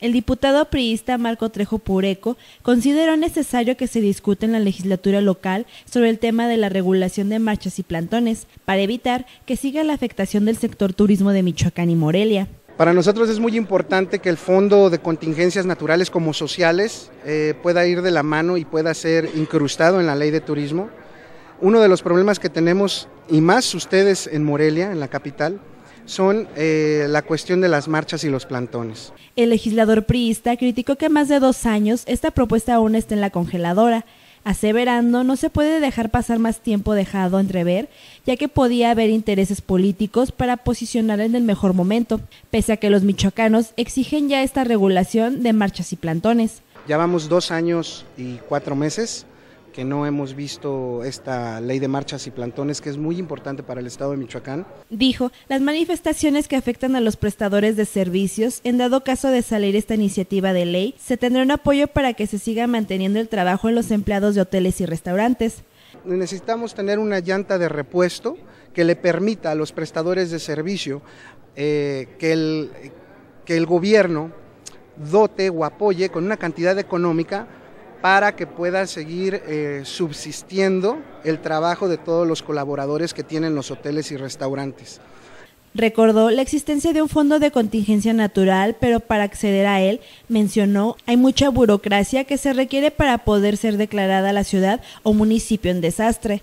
el diputado priista Marco Trejo Pureco consideró necesario que se discute en la legislatura local sobre el tema de la regulación de marchas y plantones para evitar que siga la afectación del sector turismo de Michoacán y Morelia. Para nosotros es muy importante que el Fondo de Contingencias Naturales como Sociales eh, pueda ir de la mano y pueda ser incrustado en la ley de turismo. Uno de los problemas que tenemos, y más ustedes en Morelia, en la capital, son eh, la cuestión de las marchas y los plantones. El legislador priista criticó que más de dos años esta propuesta aún está en la congeladora, aseverando no se puede dejar pasar más tiempo dejado entrever, ya que podía haber intereses políticos para posicionar en el mejor momento, pese a que los michoacanos exigen ya esta regulación de marchas y plantones. Ya vamos dos años y cuatro meses que no hemos visto esta ley de marchas y plantones que es muy importante para el estado de Michoacán. Dijo, las manifestaciones que afectan a los prestadores de servicios, en dado caso de salir esta iniciativa de ley, se tendrá un apoyo para que se siga manteniendo el trabajo en los empleados de hoteles y restaurantes. Necesitamos tener una llanta de repuesto que le permita a los prestadores de servicio eh, que el gobierno dote o apoye con una cantidad económica para que pueda seguir eh, subsistiendo el trabajo de todos los colaboradores que tienen los hoteles y restaurantes. Recordó la existencia de un fondo de contingencia natural, pero para acceder a él, mencionó, hay mucha burocracia que se requiere para poder ser declarada la ciudad o municipio en desastre.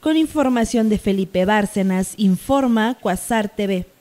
Con información de Felipe Bárcenas, informa Cuasar TV.